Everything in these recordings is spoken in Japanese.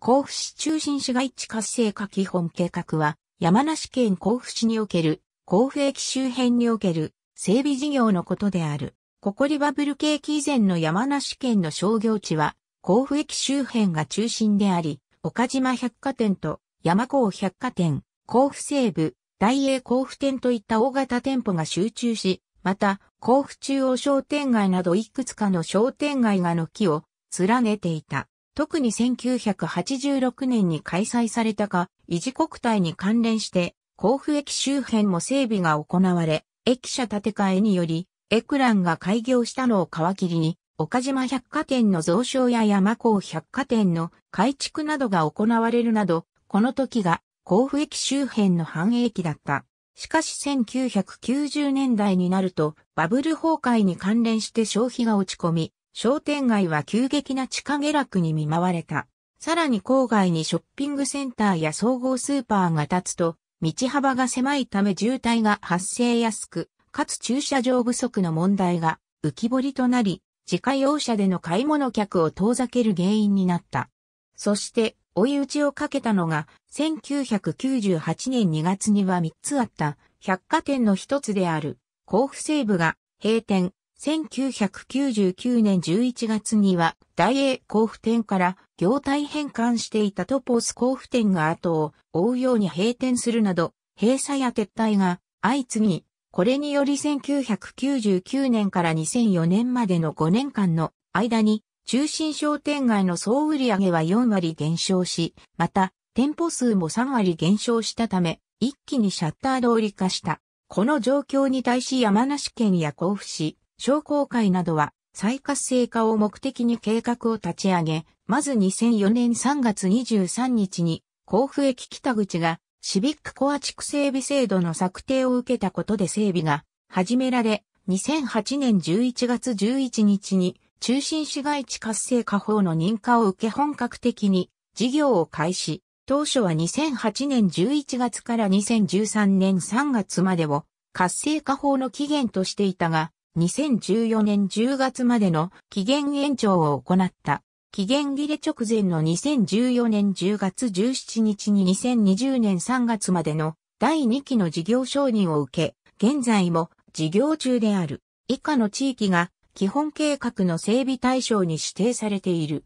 甲府市中心市街地活性化基本計画は、山梨県甲府市における、甲府駅周辺における、整備事業のことである。ここリバブル景気以前の山梨県の商業地は、甲府駅周辺が中心であり、岡島百貨店と山港百貨店、甲府西部、大英甲府店といった大型店舗が集中し、また、甲府中央商店街などいくつかの商店街が軒を連ねていた。特に1986年に開催されたか、維持国体に関連して、甲府駅周辺も整備が行われ、駅舎建て替えにより、エクランが開業したのを皮切りに、岡島百貨店の増床や山港百貨店の改築などが行われるなど、この時が甲府駅周辺の繁栄期だった。しかし1990年代になるとバブル崩壊に関連して消費が落ち込み、商店街は急激な地下下落に見舞われた。さらに郊外にショッピングセンターや総合スーパーが建つと、道幅が狭いため渋滞が発生やすく、かつ駐車場不足の問題が浮き彫りとなり、自家用車での買い物客を遠ざける原因になった。そして、追い打ちをかけたのが、1998年2月には3つあった百貨店の一つである、甲府西部が閉店、1999年11月には、大英甲府店から業態変換していたトポス甲府店が後を追うように閉店するなど、閉鎖や撤退が相次ぎ、これにより1999年から2004年までの5年間の間に、中心商店街の総売上は4割減少し、また、店舗数も3割減少したため、一気にシャッター通り化した。この状況に対し山梨県や甲府市、商工会などは再活性化を目的に計画を立ち上げ、まず2004年3月23日に甲府駅北口がシビックコア地区整備制度の策定を受けたことで整備が始められ、2008年11月11日に中心市街地活性化法の認可を受け本格的に事業を開始。当初は2008年11月から2013年3月までを活性化法の期限としていたが、2014年10月までの期限延長を行った。期限切れ直前の2014年10月17日に2020年3月までの第2期の事業承認を受け、現在も事業中である以下の地域が基本計画の整備対象に指定されている。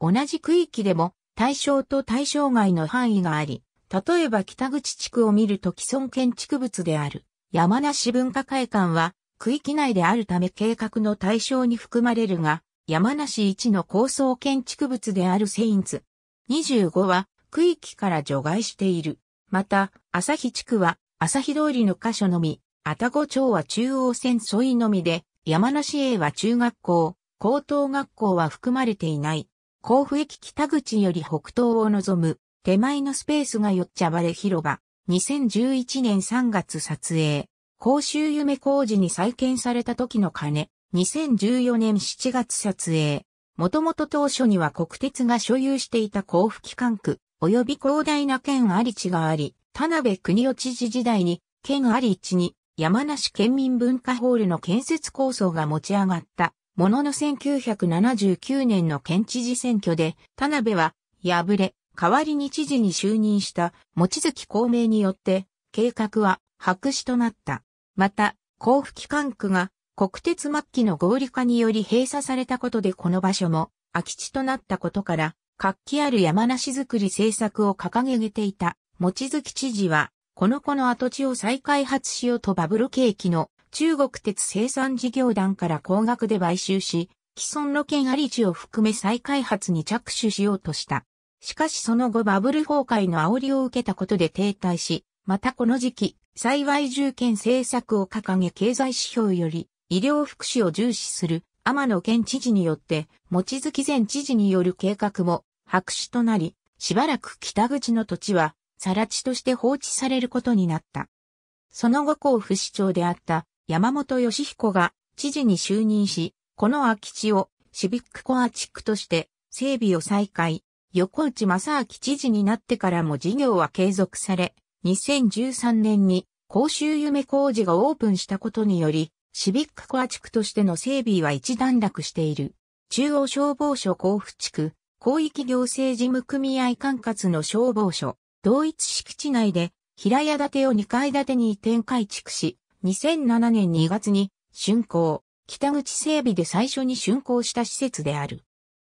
同じ区域でも対象と対象外の範囲があり、例えば北口地区を見ると既存建築物である山梨文化会館は区域内であるため計画の対象に含まれるが、山梨一の高層建築物であるセインツ25は区域から除外している。また、朝日地区は朝日通りの箇所のみ、愛宕町は中央線沿いのみで、山梨 A は中学校、高等学校は含まれていない。甲府駅北口より北東を望む、手前のスペースがよっちゃばれ広場、2011年3月撮影。公衆夢工事に再建された時の鐘、2014年7月撮影。もともと当初には国鉄が所有していた甲府機関区、及び広大な県あり地があり、田辺国夫知事時代に、県あり地に、山梨県民文化ホールの建設構想が持ち上がった、ものの1979年の県知事選挙で、田辺は、敗れ、代わりに知事に就任した、持月公明によって、計画は白紙となった。また、甲府機関区が国鉄末期の合理化により閉鎖されたことでこの場所も空き地となったことから、活気ある山梨づくり政策を掲げていた、望月知事は、この子の跡地を再開発しようとバブル景気の中国鉄生産事業団から高額で買収し、既存の県あり地を含め再開発に着手しようとした。しかしその後バブル崩壊の煽りを受けたことで停滞し、またこの時期、幸い重建政策を掲げ経済指標より医療福祉を重視する天野県知事によって、望月前知事による計画も白紙となり、しばらく北口の土地は、さら地として放置されることになった。その後甲府市長であった山本義彦が知事に就任し、この空き地をシビックコア地区として整備を再開、横内正明知事になってからも事業は継続され、2013年に公衆夢工事がオープンしたことにより、シビックコア地区としての整備は一段落している。中央消防署甲府地区、広域行政事務組合管轄の消防署、同一敷地内で平屋建てを2階建てに移転改築し、2007年2月に竣工、北口整備で最初に竣工した施設である。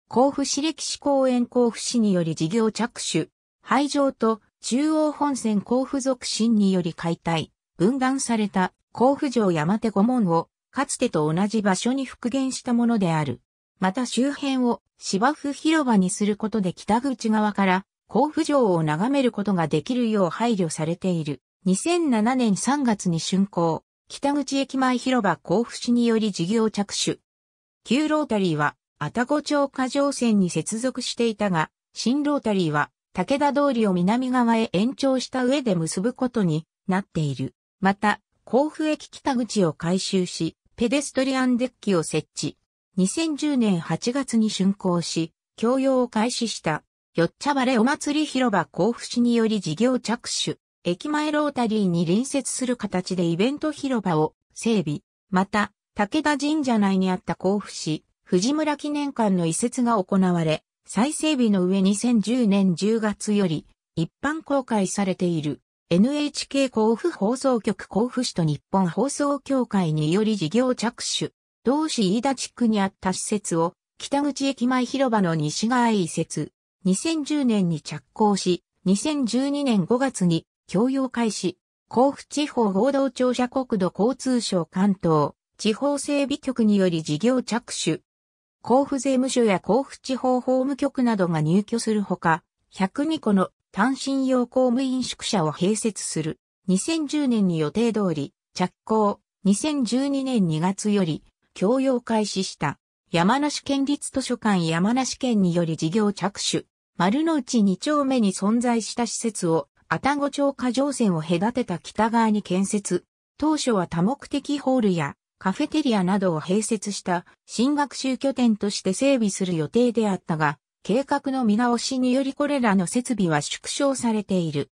甲府市歴史公園甲府市により事業着手、廃場と中央本線甲府属新により解体、分断された甲府城山手御門を、かつてと同じ場所に復元したものである。また周辺を芝生広場にすることで北口側から甲府城を眺めることができるよう配慮されている。2007年3月に竣工、北口駅前広場甲府市により事業着手。旧ロータリーは、愛宕町下城線に接続していたが、新ロータリーは、武田通りを南側へ延長した上で結ぶことになっている。また、甲府駅北口を改修し、ペデストリアンデッキを設置。2010年8月に竣工し、供用を開始した、よっちゃばれお祭り広場甲府市により事業着手。駅前ロータリーに隣接する形でイベント広場を整備。また、武田神社内にあった甲府市、藤村記念館の移設が行われ、再整備の上2010年10月より一般公開されている NHK 甲府放送局甲府市と日本放送協会により事業着手、同市飯田地区にあった施設を北口駅前広場の西側へ移設、2010年に着工し、2012年5月に共用開始、甲府地方合同庁舎国土交通省関東地方整備局により事業着手、甲府税務署や甲府地方法務局などが入居するほか、102個の単身用公務員宿舎を併設する。2010年に予定通り着工。2012年2月より共用開始した。山梨県立図書館山梨県により事業着手。丸の内2丁目に存在した施設を、たご町下剰線を隔てた北側に建設。当初は多目的ホールやカフェテリアなどを併設した新学習拠点として整備する予定であったが、計画の見直しによりこれらの設備は縮小されている。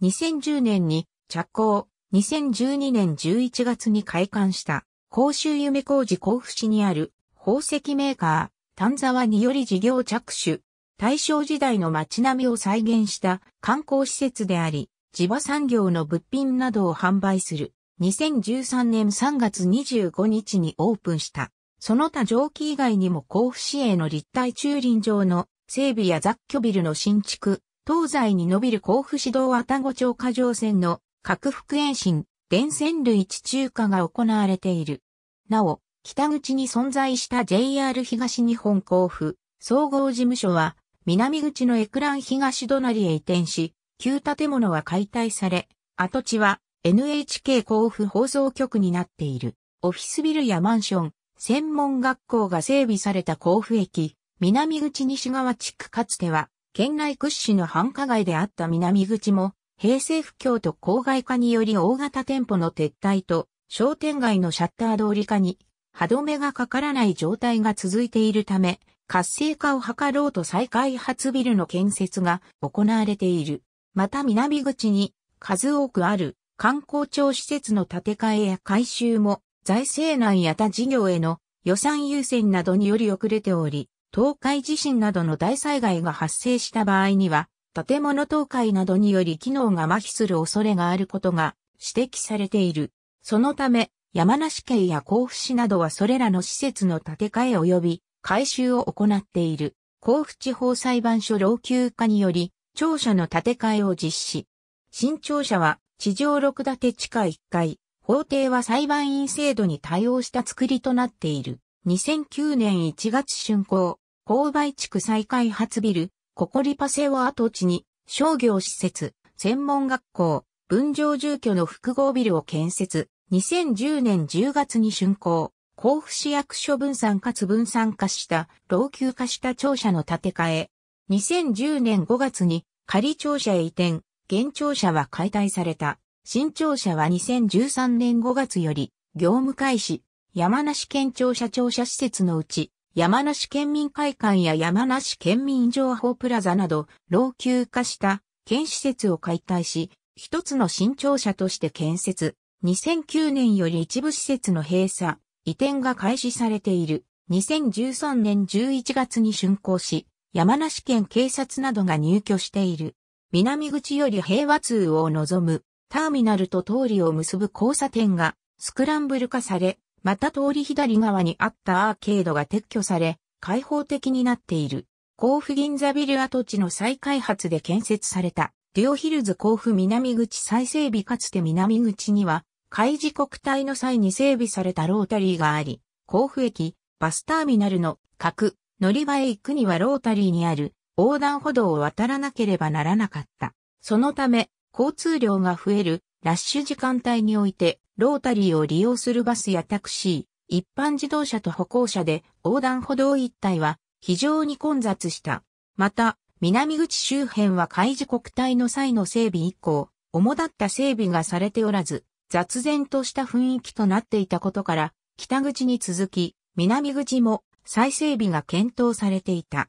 2010年に着工、2012年11月に開館した甲州夢工事甲府市にある宝石メーカー、丹沢により事業着手。大正時代の街並みを再現した観光施設であり、地場産業の物品などを販売する2013年3月25日にオープンした。その他蒸気以外にも甲府市営の立体駐輪場の整備や雑居ビルの新築、東西に伸びる甲府市道愛宕町下剰線の各福延伸、電線類地中化が行われている。なお、北口に存在した JR 東日本甲府総合事務所は南口のエクラン東隣へ移転し、旧建物は解体され、跡地は NHK 甲府放送局になっている。オフィスビルやマンション、専門学校が整備された甲府駅、南口西側地区かつては、県内屈指の繁華街であった南口も、平成不況と郊外化により大型店舗の撤退と、商店街のシャッター通り化に、歯止めがかからない状態が続いているため、活性化を図ろうと再開発ビルの建設が行われている。また南口に数多くある観光庁施設の建て替えや改修も財政難や他事業への予算優先などにより遅れており、東海地震などの大災害が発生した場合には、建物倒壊などにより機能が麻痺する恐れがあることが指摘されている。そのため、山梨県や甲府市などはそれらの施設の建て替え及び改修を行っている。甲府地方裁判所老朽化により、庁舎の建て替えを実施。新庁舎は地上六建て地下一階、法廷は裁判員制度に対応した作りとなっている。2009年1月竣工、購買地区再開発ビル、ココリパセオ跡地に、商業施設、専門学校、分譲住居の複合ビルを建設。2010年10月に竣工、甲府市役所分散かつ分散化した、老朽化した庁舎の建て替え。2010年5月に仮庁舎へ移転、現庁舎は解体された。新庁舎は2013年5月より業務開始。山梨県庁舎庁舎施設のうち、山梨県民会館や山梨県民情報プラザなど、老朽化した県施設を解体し、一つの新庁舎として建設。2009年より一部施設の閉鎖、移転が開始されている。2013年11月に竣工し、山梨県警察などが入居している。南口より平和通を望む、ターミナルと通りを結ぶ交差点が、スクランブル化され、また通り左側にあったアーケードが撤去され、開放的になっている。甲府銀座ビル跡地の再開発で建設された、デュオヒルズ甲府南口再整備かつて南口には、開示国体の際に整備されたロータリーがあり、甲府駅、バスターミナルの各乗り場へ行くにはロータリーにある横断歩道を渡らなければならなかった。そのため、交通量が増えるラッシュ時間帯において、ロータリーを利用するバスやタクシー、一般自動車と歩行者で横断歩道一帯は非常に混雑した。また、南口周辺は開示国体の際の整備以降、主だった整備がされておらず、雑然とした雰囲気となっていたことから、北口に続き、南口も再整備が検討されていた。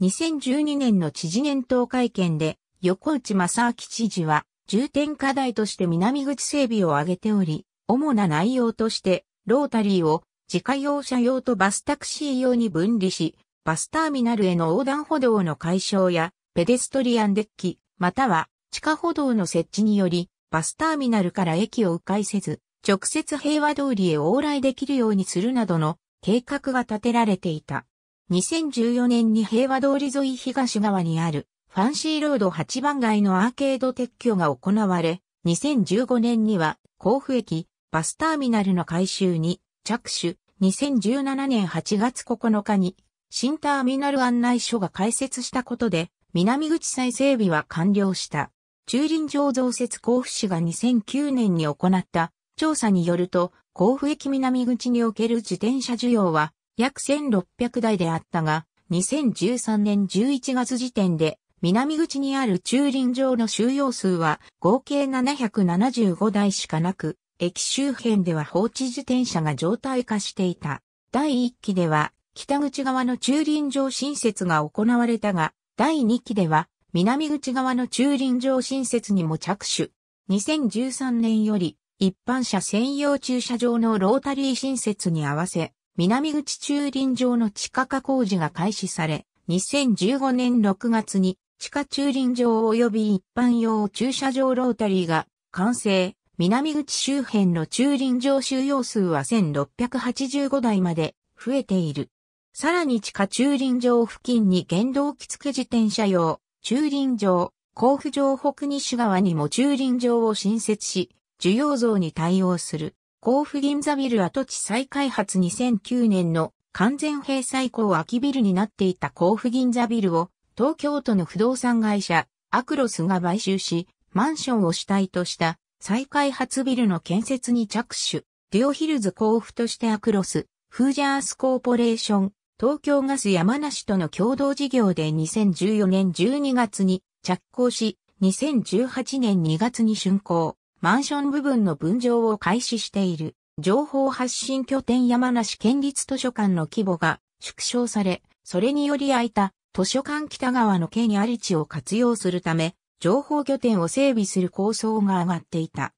2012年の知事年頭会見で、横内正明知事は、重点課題として南口整備を挙げており、主な内容として、ロータリーを自家用車用とバスタクシー用に分離し、バスターミナルへの横断歩道の解消や、ペデストリアンデッキ、または地下歩道の設置により、バスターミナルから駅を迂回せず、直接平和通りへ往来できるようにするなどの計画が立てられていた。2014年に平和通り沿い東側にあるファンシーロード8番街のアーケード撤去が行われ、2015年には甲府駅バスターミナルの改修に着手、2017年8月9日に新ターミナル案内所が開設したことで南口再整備は完了した。駐輪場増設甲府市が2009年に行った調査によると、甲府駅南口における自転車需要は約1600台であったが、2013年11月時点で、南口にある駐輪場の収容数は合計775台しかなく、駅周辺では放置自転車が常態化していた。第1期では、北口側の駐輪場新設が行われたが、第2期では、南口側の駐輪場新設にも着手。2013年より、一般車専用駐車場のロータリー新設に合わせ、南口駐輪場の地下化工事が開始され、2015年6月に地下駐輪場及び一般用駐車場ロータリーが完成。南口周辺の駐輪場収容数は1685台まで増えている。さらに地下駐輪場付近に原動機付自転車用、駐輪場、甲府城北西側にも駐輪場を新設し、需要増に対応する。甲府銀座ビル跡地再開発2009年の完全閉鎖以降空きビルになっていた甲府銀座ビルを東京都の不動産会社アクロスが買収しマンションを主体とした再開発ビルの建設に着手。デュオヒルズ甲府としてアクロス、フージャースコーポレーション、東京ガス山梨との共同事業で2014年12月に着工し、2018年2月に竣工。マンション部分の分譲を開始している、情報発信拠点山梨県立図書館の規模が縮小され、それにより空いた図書館北側の県にあり地を活用するため、情報拠点を整備する構想が上がっていた。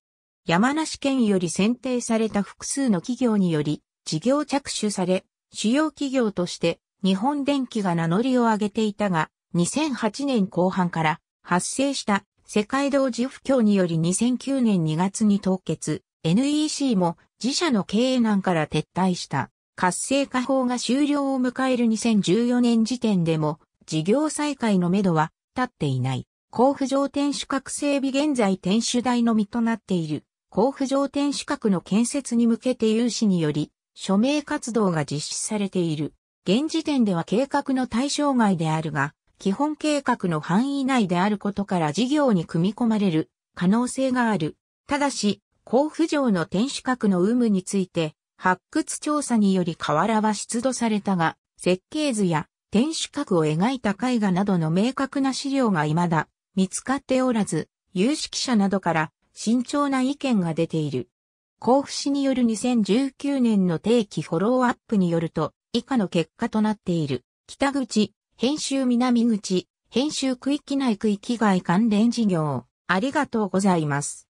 山梨県より選定された複数の企業により、事業着手され、主要企業として日本電機が名乗りを上げていたが、2008年後半から発生した世界同時不況により2009年2月に凍結、NEC も自社の経営難から撤退した活性化法が終了を迎える2014年時点でも事業再開のめどは立っていない。甲府城天守閣整備現在天守台のみとなっている甲府城天守閣の建設に向けて有志により署名活動が実施されている。現時点では計画の対象外であるが、基本計画の範囲内であることから事業に組み込まれる可能性がある。ただし、甲府城の天守閣の有無について、発掘調査により瓦は出土されたが、設計図や天守閣を描いた絵画などの明確な資料が未だ見つかっておらず、有識者などから慎重な意見が出ている。甲府市による2019年の定期フォローアップによると、以下の結果となっている。北口、編集南口、編集区域内区域外関連事業、ありがとうございます。